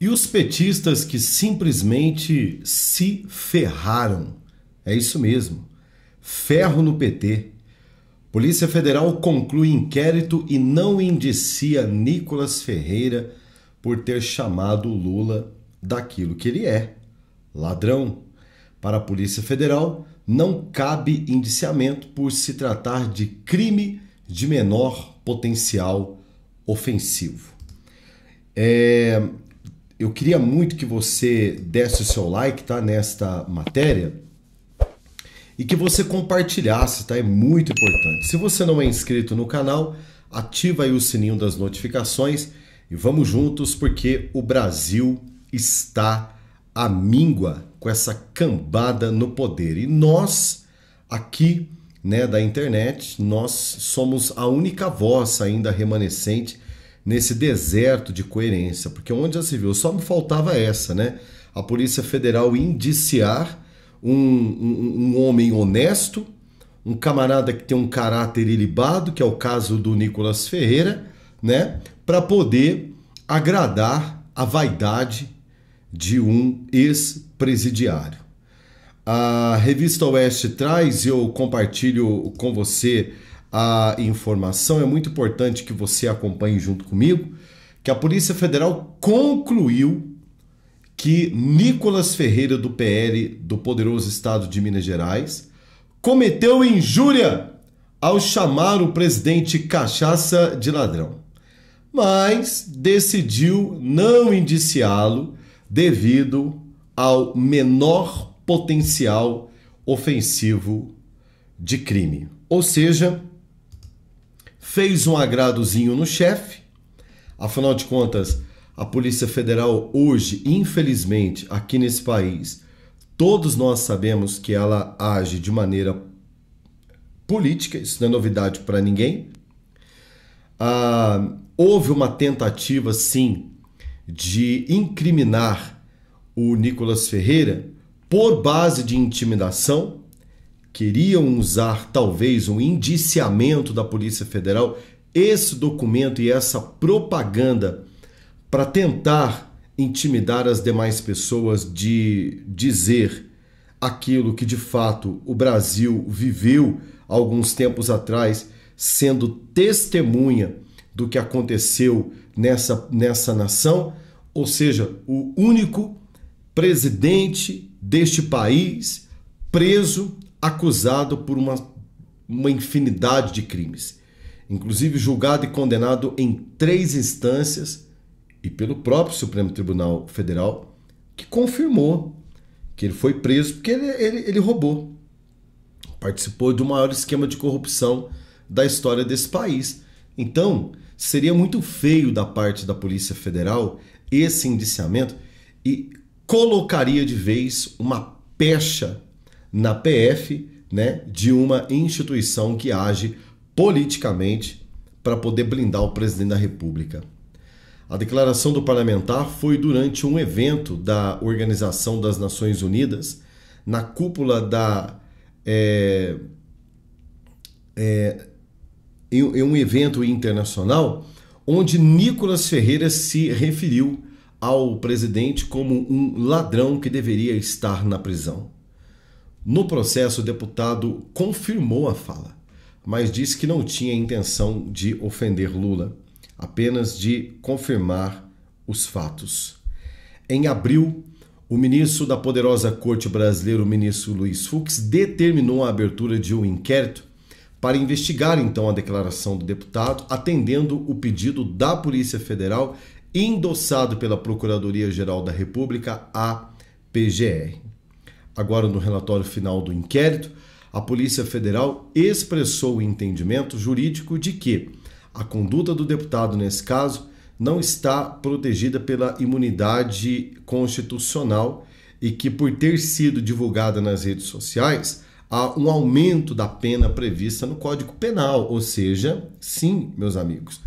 E os petistas que simplesmente se ferraram. É isso mesmo. Ferro no PT. Polícia Federal conclui inquérito e não indicia Nicolas Ferreira por ter chamado Lula daquilo que ele é, ladrão. Para a Polícia Federal, não cabe indiciamento por se tratar de crime de menor potencial ofensivo. É, eu queria muito que você desse o seu like, tá? Nesta matéria e que você compartilhasse, tá? É muito importante. Se você não é inscrito no canal, ativa aí o sininho das notificações e vamos juntos porque o Brasil está à míngua com essa cambada no poder. E nós aqui, né, da internet, nós somos a única voz ainda remanescente nesse deserto de coerência, porque onde já se viu, só me faltava essa, né? A Polícia Federal indiciar um, um, um homem honesto, um camarada que tem um caráter ilibado, que é o caso do Nicolas Ferreira, né? Para poder agradar a vaidade de um ex-presidiário. A revista Oeste traz, e eu compartilho com você a informação, é muito importante que você acompanhe junto comigo, que a Polícia Federal concluiu que Nicolas Ferreira do PL do poderoso estado de Minas Gerais cometeu injúria ao chamar o presidente Cachaça de ladrão, mas decidiu não indiciá-lo devido ao menor potencial ofensivo de crime. Ou seja, fez um agradozinho no chefe. Afinal de contas, a Polícia Federal hoje, infelizmente, aqui nesse país, todos nós sabemos que ela age de maneira política, isso não é novidade para ninguém. Ah, houve uma tentativa, sim, de incriminar o Nicolas Ferreira por base de intimidação, queriam usar talvez um indiciamento da Polícia Federal, esse documento e essa propaganda para tentar intimidar as demais pessoas de dizer aquilo que de fato o Brasil viveu alguns tempos atrás, sendo testemunha do que aconteceu nessa, nessa nação, ou seja, o único presidente deste país preso acusado por uma, uma infinidade de crimes, inclusive julgado e condenado em três instâncias e pelo próprio Supremo Tribunal Federal, que confirmou que ele foi preso porque ele, ele, ele roubou. Participou do maior esquema de corrupção da história desse país. Então, seria muito feio da parte da Polícia Federal esse indiciamento e colocaria de vez uma pecha na PF né, de uma instituição que age politicamente para poder blindar o presidente da República. A declaração do parlamentar foi durante um evento da Organização das Nações Unidas, na cúpula da. É, é, em, em um evento internacional, onde Nicolas Ferreira se referiu ao presidente como um ladrão que deveria estar na prisão. No processo, o deputado confirmou a fala, mas disse que não tinha intenção de ofender Lula, apenas de confirmar os fatos. Em abril, o ministro da poderosa corte brasileira, o ministro Luiz Fux, determinou a abertura de um inquérito para investigar então a declaração do deputado, atendendo o pedido da Polícia Federal endossado pela Procuradoria-Geral da República, a PGR. Agora, no relatório final do inquérito, a Polícia Federal expressou o entendimento jurídico de que a conduta do deputado nesse caso não está protegida pela imunidade constitucional e que, por ter sido divulgada nas redes sociais, há um aumento da pena prevista no Código Penal. Ou seja, sim, meus amigos,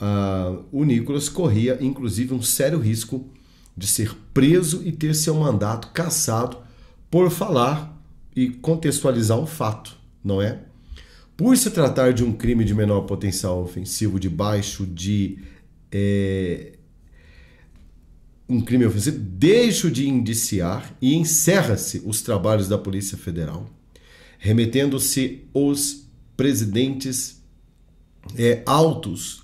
uh, o Nicolas corria inclusive um sério risco de ser preso e ter seu mandato cassado por falar e contextualizar um fato, não é? Por se tratar de um crime de menor potencial ofensivo, de baixo de. É, um crime ofensivo, deixo de indiciar e encerra-se os trabalhos da Polícia Federal, remetendo-se os presidentes é, autos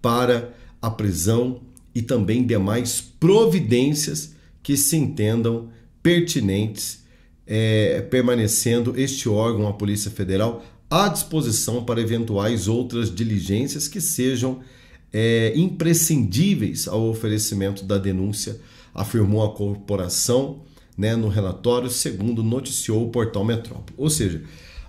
para a prisão e também demais providências que se entendam pertinentes, é, permanecendo este órgão, a Polícia Federal, à disposição para eventuais outras diligências que sejam é, imprescindíveis ao oferecimento da denúncia, afirmou a corporação né, no relatório, segundo noticiou o portal Metrópole. Ou seja,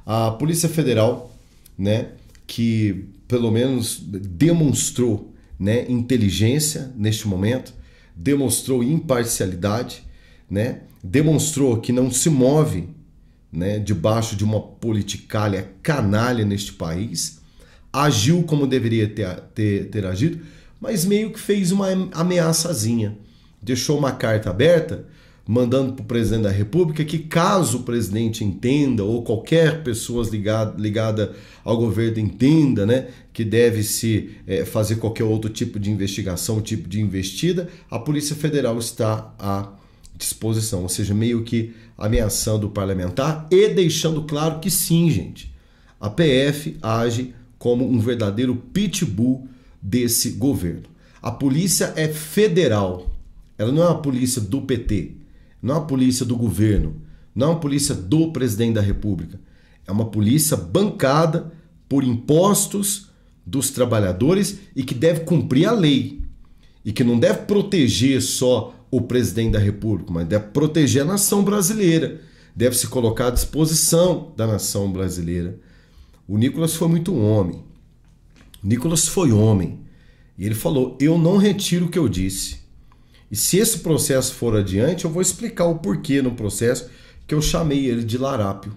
a Polícia Federal, né, que pelo menos demonstrou né, inteligência neste momento, demonstrou imparcialidade né, demonstrou que não se move né, debaixo de uma politicalha canalha neste país, agiu como deveria ter, ter, ter agido, mas meio que fez uma ameaçazinha. Deixou uma carta aberta mandando para o presidente da República que, caso o presidente entenda, ou qualquer pessoa ligada, ligada ao governo entenda, né, que deve-se é, eh, fazer qualquer outro tipo de investigação, tipo de investida, a Polícia Federal está a disposição, ou seja, meio que ameaçando o parlamentar e deixando claro que sim, gente, a PF age como um verdadeiro pitbull desse governo. A polícia é federal, ela não é uma polícia do PT, não é uma polícia do governo, não é uma polícia do presidente da República, é uma polícia bancada por impostos dos trabalhadores e que deve cumprir a lei e que não deve proteger só o presidente da República, mas deve proteger a nação brasileira, deve se colocar à disposição da nação brasileira. O Nicolas foi muito homem. O Nicolas foi homem. E ele falou: Eu não retiro o que eu disse. E se esse processo for adiante, eu vou explicar o porquê no processo que eu chamei ele de larápio.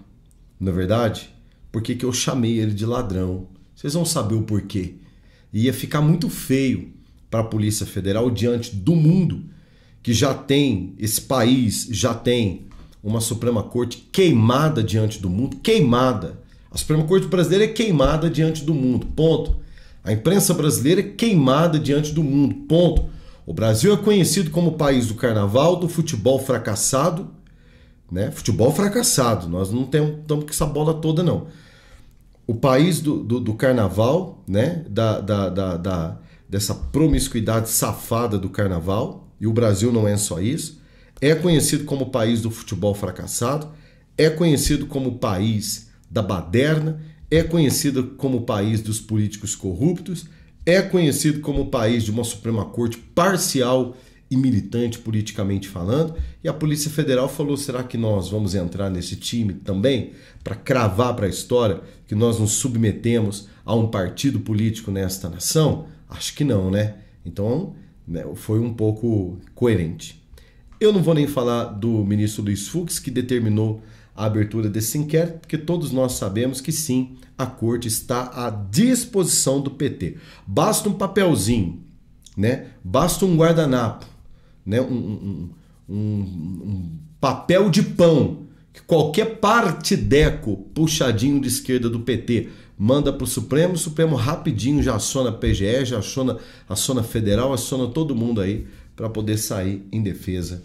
Na é verdade, porque que eu chamei ele de ladrão. Vocês vão saber o porquê. E ia ficar muito feio para a Polícia Federal diante do mundo que já tem, esse país já tem uma Suprema Corte queimada diante do mundo, queimada. A Suprema Corte brasileira é queimada diante do mundo, ponto. A imprensa brasileira é queimada diante do mundo, ponto. O Brasil é conhecido como o país do carnaval, do futebol fracassado, né? Futebol fracassado, nós não temos, estamos com essa bola toda, não. O país do, do, do carnaval, né? Da, da, da, da, dessa promiscuidade safada do carnaval, e o Brasil não é só isso, é conhecido como país do futebol fracassado, é conhecido como país da baderna, é conhecido como país dos políticos corruptos, é conhecido como país de uma Suprema Corte parcial e militante politicamente falando, e a Polícia Federal falou: será que nós vamos entrar nesse time também para cravar para a história que nós nos submetemos a um partido político nesta nação? Acho que não, né? Então né, foi um pouco coerente. Eu não vou nem falar do ministro Luiz Fux, que determinou a abertura desse inquérito, porque todos nós sabemos que sim, a corte está à disposição do PT. Basta um papelzinho, né? basta um guardanapo, né? um, um, um, um papel de pão, que qualquer partideco puxadinho de esquerda do PT manda para o Supremo, o Supremo rapidinho já aciona a PGE, já aciona, zona federal, aciona todo mundo aí para poder sair em defesa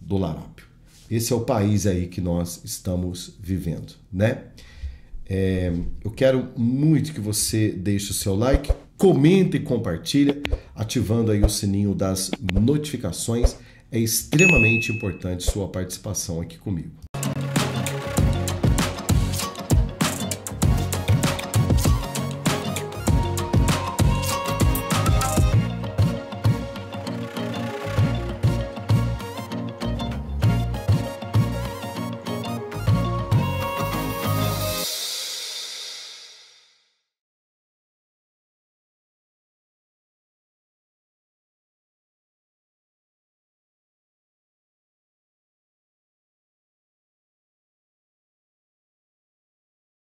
do larápio. Esse é o país aí que nós estamos vivendo, né? É, eu quero muito que você deixe o seu like, comenta e compartilha, ativando aí o sininho das notificações. É extremamente importante sua participação aqui comigo.